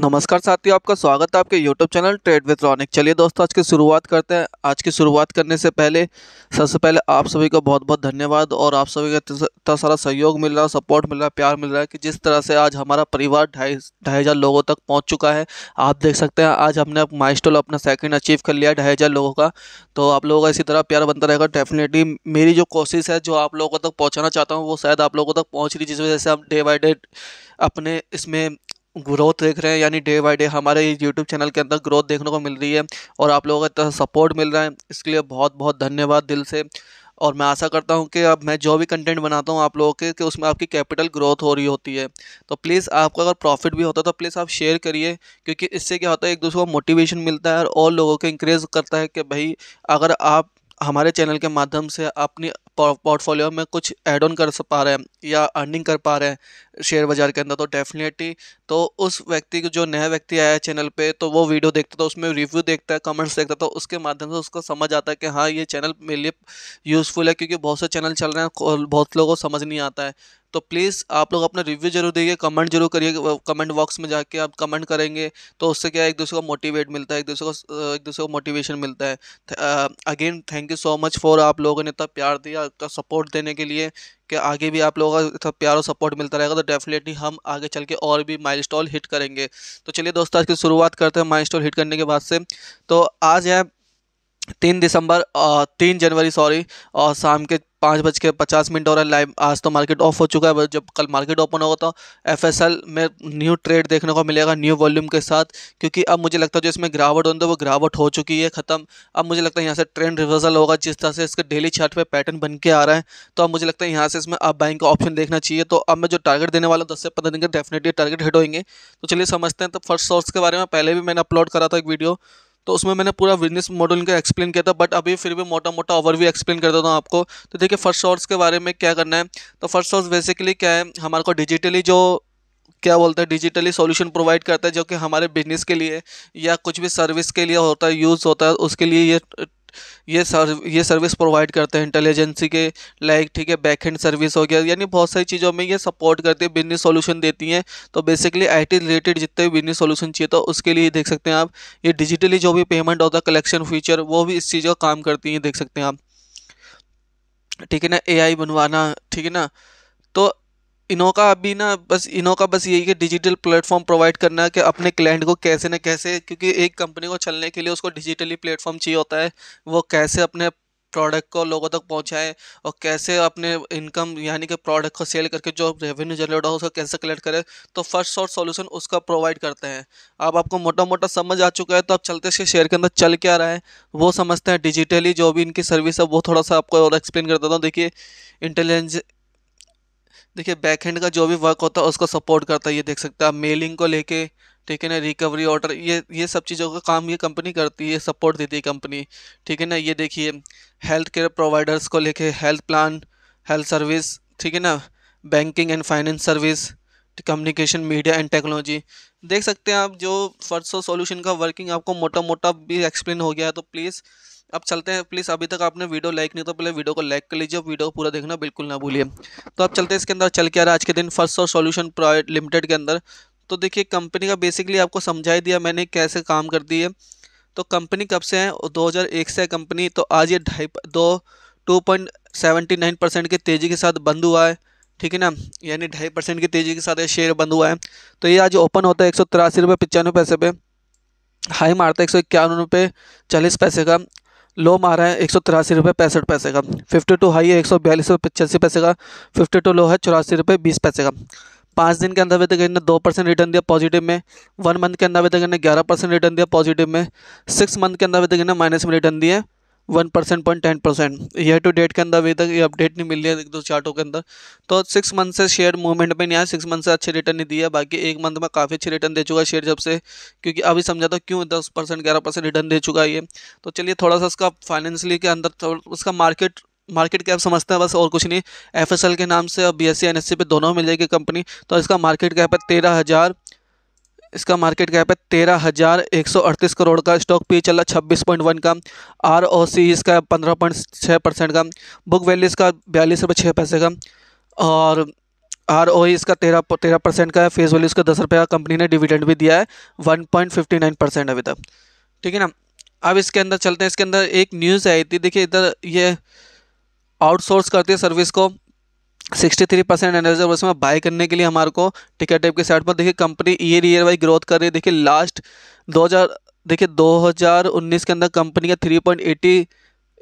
नमस्कार साथियों आपका स्वागत है आपके YouTube channel trade with Ronik चलिए दोस्तों आज की शुरुआत करते हैं आज की शुरुआत करने से पहले सबसे पहले आप सभी का बहुत बहुत धन्यवाद और आप सभी का इतना सारा सहयोग मिल रहा है सपोर्ट मिल रहा है प्यार मिल रहा है कि जिस तरह से आज हमारा परिवार ढाई ढाई हज़ार लोगों तक पहुँच चुका है आप देख सकते हैं आज हमने माइस्टोल अपना सेकेंड अचीव कर लिया ढाई हज़ार लोगों का तो आप लोगों का इसी तरह प्यार बनता रहेगा डेफिनेटली मेरी जो कोशिश है जो आप लोगों तक पहुँचाना चाहता हूँ वो शायद आप लोगों तक पहुँच रही जिस वजह से हम डे बाई डे अपने इसमें ग्रोथ देख रहे हैं यानी डे बाई डे हमारे यूट्यूब चैनल के अंदर ग्रोथ देखने को मिल रही है और आप लोगों का सपोर्ट मिल रहा है इसके लिए बहुत बहुत धन्यवाद दिल से और मैं आशा करता हूँ कि अब मैं जो भी कंटेंट बनाता हूँ आप लोगों के कि उसमें आपकी कैपिटल ग्रोथ हो रही होती है तो प्लीज़ आपका अगर प्रॉफिट भी होता है तो प्लीज़ आप शेयर करिए क्योंकि इससे क्या होता है एक दूसरे को मोटिवेशन मिलता है और लोगों को इंक्रेज करता है कि भाई अगर आप हमारे चैनल के माध्यम से अपनी पोर्टफोलियो में कुछ एड ऑन कर पा रहे हैं या अर्निंग कर पा रहे हैं शेयर बाज़ार के अंदर तो डेफिनेटली तो उस व्यक्ति को जो नया व्यक्ति आया है चैनल पे तो वो वीडियो देखता था उसमें रिव्यू देखता है कमेंट्स तो देखता था तो उसके माध्यम से उसको समझ आता है कि हाँ ये चैनल मेरे लिए यूज़फुल है क्योंकि बहुत से चैनल चल रहे हैं और बहुत लोगों को समझ नहीं आता है तो प्लीज़ आप लोग अपना रिव्यू जरूर दीजिए कमेंट जरूर करिए कमेंट बॉक्स में जाके आप कमेंट करेंगे तो उससे क्या है एक दूसरे को मोटिवेट मिलता है एक दूसरे को एक दूसरे को मोटिवेशन मिलता है again thank you so much for आप लोगों ने इतना प्यार दिया का सपोर्ट देने के लिए कि आगे भी आप लोगों का प्यार और सपोर्ट मिलता रहेगा तो डेफिनेटली हम आगे चल के और भी माइलस्टॉल हिट करेंगे तो चलिए दोस्तों आज की शुरुआत करते हैं माइलस्टॉल हिट करने के बाद से तो आज है तीन दिसंबर तीन जनवरी सॉरी और शाम के पाँच बज के पचास मिनट हो रहा है लाइव आज तो मार्केट ऑफ हो चुका है जब कल मार्केट ओपन होगा तो एफ में न्यू ट्रेड देखने को मिलेगा न्यू वॉल्यूम के साथ क्योंकि अब मुझे लगता है जो इसमें गिरावट होने वो गिरावट हो चुकी है ख़त्म अब मुझे लगता है यहाँ से ट्रेंड रिवर्सल होगा जिस तरह से इसके डेली चार्ट पे पैटर्न बन के आ रहा है तो अब मुझे लगता है यहाँ से इसमें अब बाइंग का ऑप्शन देखना चाहिए तो अब मैं जो टारगेट देने वाला हूँ दस से पंद्रह दिन के डेफिनेटली टारगेट हिट होंगे तो चलिए समझते हैं तो फर्स्ट सोर्स के बारे में पहले भी मैंने अपलोड करा था एक वीडियो तो उसमें मैंने पूरा बिजनेस मॉडल इनका एक्सप्लेन किया था बट अभी फिर भी मोटा मोटा ओवरव्यू एक्सप्लेन कर देता हूँ आपको तो देखिए फर्स्ट सोर्स के बारे में क्या करना है तो फर्स्ट सोर्स बेसिकली क्या है हमारे को डिजिटली जो क्या बोलता है डिजिटली सॉल्यूशन प्रोवाइड करता है जो कि हमारे बिजनेस के लिए या कुछ भी सर्विस के लिए होता है यूज़ होता है उसके लिए ये ये सर ये सर्विस प्रोवाइड करते हैं इंटेलिजेंसी के लाइक ठीक है बैक सर्विस हो गया यानी बहुत सारी चीज़ों में ये सपोर्ट करती है बिजनेस सॉल्यूशन देती हैं तो बेसिकली आईटी रिलेटेड जितने भी बिजनेस सॉल्यूशन चाहिए तो उसके लिए देख सकते हैं आप ये डिजिटली जो भी पेमेंट होता है कलेक्शन फीचर वो भी इस चीज़ का काम करती हैं देख सकते हैं आप ठीक है ना आई बनवाना ठीक है ना तो इनोका अभी ना बस इनोका बस यही है डिजिटल प्लेटफॉर्म प्रोवाइड करना है कि अपने क्लाइंट को कैसे ना कैसे क्योंकि एक कंपनी को चलने के लिए उसको डिजिटली प्लेटफॉर्म चाहिए होता है वो कैसे अपने प्रोडक्ट को लोगों तक पहुंचाए और कैसे अपने इनकम यानी कि प्रोडक्ट को सेल करके जो रेवेन्यू जनरेट हो उसको कैसे कलेक्ट करें तो फर्स्ट शॉर्ट सॉल्यूशन उसका प्रोवाइड करते हैं अब आपको मोटा मोटा समझ आ चुका है तो आप चलते से शेयर के अंदर चल क्या रहा है वो समझते हैं डिजिटली जो भी इनकी सर्विस है वो थोड़ा सा आपको और एक्सप्लेन कर देता हूँ देखिए इंटेलिजेंस देखिए बैकहेंड का जो भी वर्क होता है उसको सपोर्ट करता है ये देख सकते हैं आप मेलिंग को लेके ठीक है ना रिकवरी ऑर्डर ये ये सब चीज़ों का काम ये कंपनी करती है सपोर्ट देती है कंपनी ठीक है ना ये देखिए हेल्थ केयर प्रोवाइडर्स को लेके हेल्थ प्लान हेल्थ सर्विस ठीक है ना banking and finance service communication media and technology देख सकते हैं आप जो फर्स्ट सॉल्यूशन का वर्किंग आपको मोटा मोटा भी एक्सप्लेन हो गया है तो प्लीज़ अब चलते हैं प्लीज़ अभी तक आपने वीडियो लाइक नहीं तो पहले वीडियो को लाइक कर लीजिए वीडियो को पूरा देखना बिल्कुल ना भूलिए तो अब चलते हैं इसके अंदर चल के आ रहा है आज के दिन फर्स्ट और सॉल्यूशन प्राइवेट लिमिटेड के अंदर तो देखिए कंपनी का बेसिकली आपको समझाई दिया मैंने कैसे काम दी है तो कंपनी कब से है दो से है कंपनी तो आज ये ढाई दो two point seventy nine percent की तेज़ी के साथ बंद हुआ है ठीक है ना यानी ढाई परसेंट की तेज़ी के साथ ये शेयर बंद हुआ है तो ये आज ओपन होता है एक सौ तिरासी रुपये पचानवे पैसे पर हाई मारता है एक सौ इक्यावन रुपये चालीस पैसे का लो मारा है एक सौ तिरासी रुपये पैंसठ पैसे का फिफ्टी टू हाई है एक सौ बयालीस रुपये पचासी पैसे का फिफ्टी टू लो है चौरासी रुपये बीस पैसे का पाँच दिन के अंदर व्यतगन ने दो परसेंट रिटर्न दिया पॉजिटिव में वन मंथ के अंदर भी ने ग्यारह परसेंट रिटर्न दिया पॉजिटिव में सिक्स मंथ के अंदर व्यतगन ने माइनस में रिटर्न दिए one percent point ten percent year to date के अंदर अभी तक ये अपडेट नहीं मिल रही है एक दो चार्टों के अंदर तो सिक्स मंथ से शेयर मूवमेंट में नहीं आया सिक्स मंथ से अच्छे रिटर्न नहीं दिया बाकी एक मंथ में काफ़ी अच्छे रिटर्न दे चुका है शेयर जब से क्योंकि अभी समझा था क्यों दस परसेंट ग्यारह परसेंट रिटर्न दे चुका है ये तो चलिए थोड़ा सा उसका फाइनेंशियली के अंदर तो उसका मार्केट मार्केट कैप समझते हैं बस और कुछ नहीं एफ के नाम से और बी एस पे दोनों मिल जाएगी कंपनी तो इसका मार्केट कैप है तेरह हज़ार इसका मार्केट कैप है तेरह हज़ार एक सौ अड़तीस करोड़ का स्टॉक पी e चल रहा छब्बीस पॉइंट वन का आर ओ सी इसका पंद्रह पॉइंट छः परसेंट का बुक वैल्यू इसका बयालीस रुपये छः पैसे का और आर ओ e इसका तेरह तेरह परसेंट का है फेस वैल्यू इसका दस रुपये का कंपनी ने डिविडेंड भी दिया है one point fifty nine percent अभी तक ठीक है ना अब इसके अंदर चलते हैं इसके अंदर एक न्यूज़ आई थी देखिए इधर ये आउटसोर्स करती है सर्विस को सिक्सटी थ्री परसेंट एनर्जर वर्ष में बाय करने के लिए हमारे को टिकट टाइप के साइड पर देखिए company year year wise growth कर रही है देखिए लास्ट दो हज़ार देखिए 2019 के अंदर कंपनी का three point eighty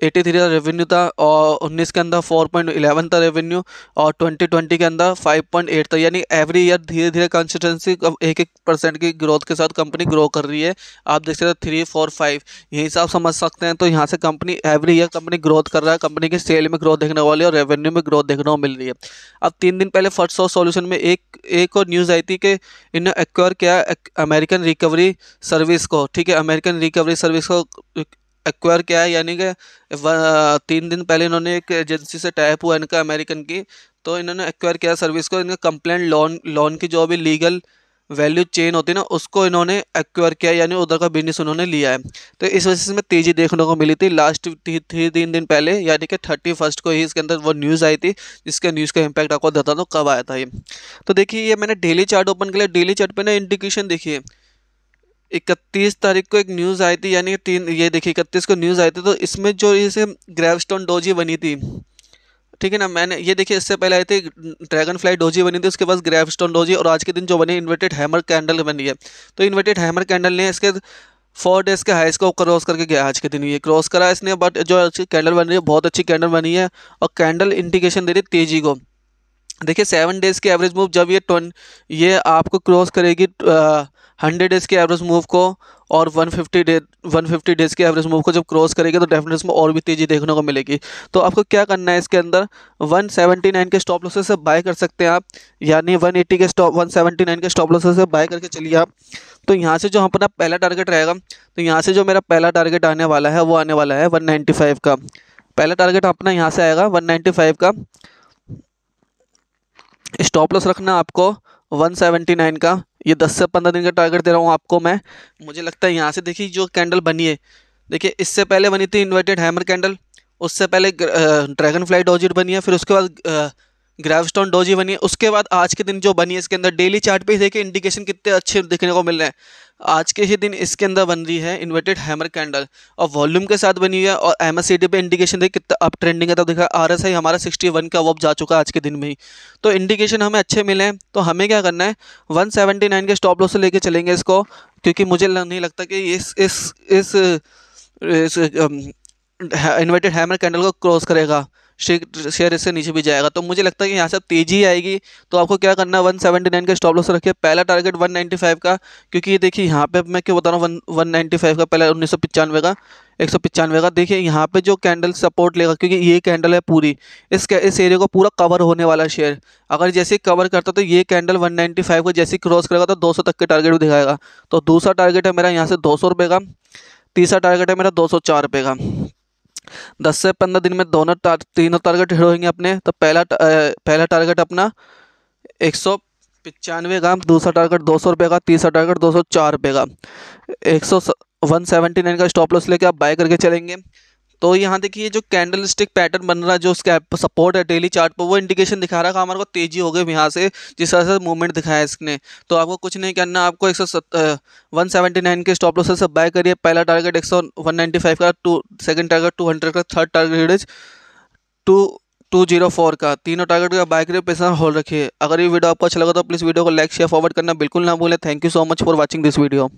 eighty three का रेवेन्यू था और उन्नीस के अंदर फोर पॉइंट इलेवन था रेवेन्यू और ट्वेंटी ट्वेंटी के अंदर फाइव पॉइंट एट था यानी एवरी ईयर धीरे धीरे कंसिस्टेंसी एक एक परसेंट की ग्रोथ के साथ कंपनी ग्रो कर रही है आप देख सकते हैं थ्री फोर फाइव यही से आप समझ सकते हैं तो यहाँ से company every year company growth कर रहा है कंपनी की सेल में ग्रोथ देखने वाली है और रेवेन्यू में ग्रोथ देखने को मिल रही है अब तीन दिन पहले फर्स्ट सोर्स सोल्यूशन में एक एक और न्यूज़ आई थी कि इन्हें एक्वायर किया अमेरिकन रिकवरी सर्विस को ठीक है अमेरिकन रिकवरी सर्विस को एक्वायर किया है यानी कि तीन दिन पहले इन्होंने एक एजेंसी से टाइप हुआ इनका अमेरिकन की तो इन्होंने एक्वायर किया सर्विस को इनका कंप्लेंट लोन लोन की जो भी लीगल वैल्यू चेन होती है ना उसको इन्होंने एक्वायर किया यानी उधर का बिजनेस उन्होंने लिया है तो इस वजह से इसमें तेज़ी देखने को मिली थी लास्ट थ्री तीन दिन पहले यानी कि थर्टी फर्स्ट को ही इसके अंदर वो न्यूज़ आई थी जिसका न्यूज़ का इंपैक्ट आपको बताता हूँ कब आया था ये तो देखिए ये मैंने डेली चार्ट ओपन के लिए डेली चार्ट पर ना इंडिकेशन देखिए इकतीस तारीख को एक न्यूज़ आई थी यानी तीन ये देखिए इकतीस को न्यूज़ आई थी तो इसमें जो इसे ग्रेवस्टोन डोजी बनी थी ठीक है ना मैंने ये देखिए इससे पहले आई थी ड्रैगन फ्लाई डोजी बनी थी उसके पास ग्रेवस्टोन डोजी और आज के दिन जो बनी इन्वर्टेड हैमर कैंडल बनी है तो इन्वर्टेड हैमर कैंडल ने इसके फोर डेज के हाइस को क्रॉस करके गया आज के दिन ये क्रॉस करा इसने बट जो कैंडल बन रही है बहुत अच्छी कैंडल बनी है और कैंडल इंडिकेशन दे रही तेज़ी को देखिए सेवन डेज़ की एवरेज मूव जब ये ट्वेंट ये आपको क्रॉस करेगी आ, 100 डेज़ के एवरेज मूव को और 150 डे फिफ्टी डेज़ के एवरेज मूव को जब क्रॉस करेगी तो डेफिनेट में और भी तेज़ी देखने को मिलेगी तो आपको क्या करना है इसके अंदर 179 के स्टॉप लॉसेस से बाय कर सकते हैं आप यानी 180 के स्टॉप 179 के स्टॉप लॉसेस से बाय करके चलिए आप तो यहाँ से जो अपना पहला टारगेट रहेगा तो यहाँ से जो मेरा पहला टारगेट आने वाला है वो आने वाला है वन का पहला टारगेट अपना यहाँ से आएगा वन का स्टॉप लॉस रखना आपको 179 का ये दस से पंद्रह दिन का टारगेट दे रहा हूँ आपको मैं मुझे लगता है यहाँ से देखिए जो कैंडल बनी है देखिए इससे पहले बनी थी इन्वर्टेड हैमर कैंडल उससे पहले ड्रैगन फ्लाई डॉजिट बनी है फिर उसके बाद ग्रेवस्टोन डोजी बनी है उसके बाद आज के दिन जो बनी है इसके अंदर डेली चार्ट पे देखिए इंडिकेशन कितने अच्छे देखने को मिल रहे हैं आज के ही दिन इसके अंदर बन रही है इन्वर्टेड हैमर कैंडल और वॉल्यूम के साथ बनी हुई है और एम पे इंडिकेशन देखिए कितना अप ट्रेंडिंग है तो देखा आर एस आई हमारा सिक्सटी वन का वॉप जा चुका है आज के दिन में ही तो इंडिकेशन हमें अच्छे मिले हैं तो हमें क्या करना है वन सेवेंटी नाइन के स्टॉप लॉस से लेके चलेंगे इसको क्योंकि मुझे नहीं लगता कि इस इस इस इन्वर्टेड हैमर कैंडल को क्रॉस करेगा शेयर इससे नीचे भी जाएगा तो मुझे लगता है कि यहाँ से तेज़ी आएगी तो आपको क्या करना है वन सेवेंटी नाइन का स्टॉप लॉस रखिए पहला टारगेट वन नाइन्टी फाइव का क्योंकि ये देखिए यहाँ पे मैं क्यों बता रहा हूँ वन वन नाइन्टी फाइव का पहला उन्नीस सौ पचानवे का एक सौ पचानवे का देखिए यहाँ पे जो कैंडल सपोर्ट लेगा क्योंकि ये कैंडल है पूरी इस इस एरिया को पूरा कवर होने वाला शेयर अगर जैसे कवर करता तो ये कैंडल फाइव को जैसे क्रॉस करेगा तो सौ तक के टारगेट भी दिखाएगा तो दूसरा टारगेट है मेरा यहाँ से दो सौ का तीसरा टारगेट है मेरा दो सौ का दस से पंद्रह दिन में दोनों टार, तीनों टारगेट हिट होंगे अपने तो पहला पहला टारगेट अपना एक सौ पचानवे का दूसरा टारगेट दो सौ रुपये का तीसरा टारगेट दो सौ चार रुपये का एक सौ वन सेवेंटी नाइन का स्टॉप लॉस लेके आप बाय करके चलेंगे तो यहाँ देखिए जो कैंडल स्टिक पैटर्न बन रहा है जो उसका सपोर्ट है डेली चार्ट पर वो इंडिकेशन दिखा रहा है हमारे को तेजी हो गई यहाँ से जिस तरह से मूवमेंट दिखाया इसने तो आपको कुछ नहीं करना आपको एक सौ वन सेवेंटी नाइन के स्टॉप लॉस से बाय करिए पहला टारगेट एक सौ वन नाइन्टी फाइव का two second target two hundred का third target is two two zero four का तीनों टारगेट का बाइक रे पैसा होल्ड रखिए अगर ये वीडियो आपको अच्छा लगा तो प्लीज़ वीडियो को लाइक शेयर फॉरवर्ड करना बिल्कुल ना भूलें thank you so much for watching this video